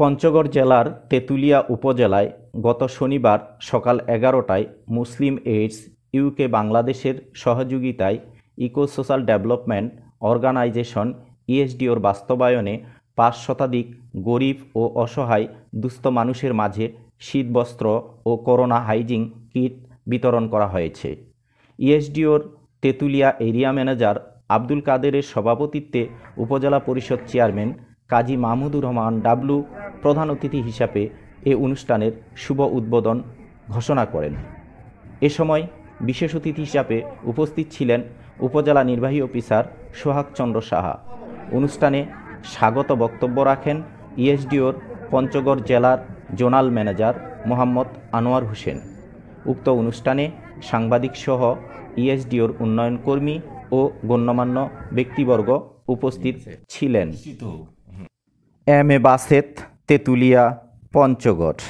পঞ্চগড় জেলার তেঁতুলিয়া উপজেলায় গত শনিবার সকাল এগারোটায় মুসলিম এইডস ইউকে বাংলাদেশের সহযোগিতায় ইকো সোশ্যাল ডেভেলপমেন্ট অর্গানাইজেশন ইএসডিওর বাস্তবায়নে পাঁচ শতাধিক গরিব ও অসহায় দুস্থ মানুষের মাঝে শীতবস্ত্র ও করোনা হাইজিং কিট বিতরণ করা হয়েছে ইএসডিওর তেঁতুলিয়া এরিয়া ম্যানেজার আব্দুল কাদেরের সভাপতিত্বে উপজেলা পরিষদ চেয়ারম্যান কাজী মাহমুদুর রহমান ডাব্লু প্রধান অতিথি হিসাবে এ অনুষ্ঠানের শুভ উদ্বোধন ঘোষণা করেন এ সময় বিশেষ অতিথি হিসাবে উপস্থিত ছিলেন উপজেলা নির্বাহী অফিসার সোহাগ চন্দ্র সাহা অনুষ্ঠানে স্বাগত বক্তব্য রাখেন ইএসডিওর পঞ্চগড় জেলার জোনাল ম্যানেজার মোহাম্মদ আনোয়ার হোসেন উক্ত অনুষ্ঠানে সাংবাদিকসহ ইএসডিওর উন্নয়ন কর্মী ও গণ্যমান্য ব্যক্তিবর্গ উপস্থিত ছিলেন এম এ বাসেত তেঁতুলিয়া পঞ্চগড়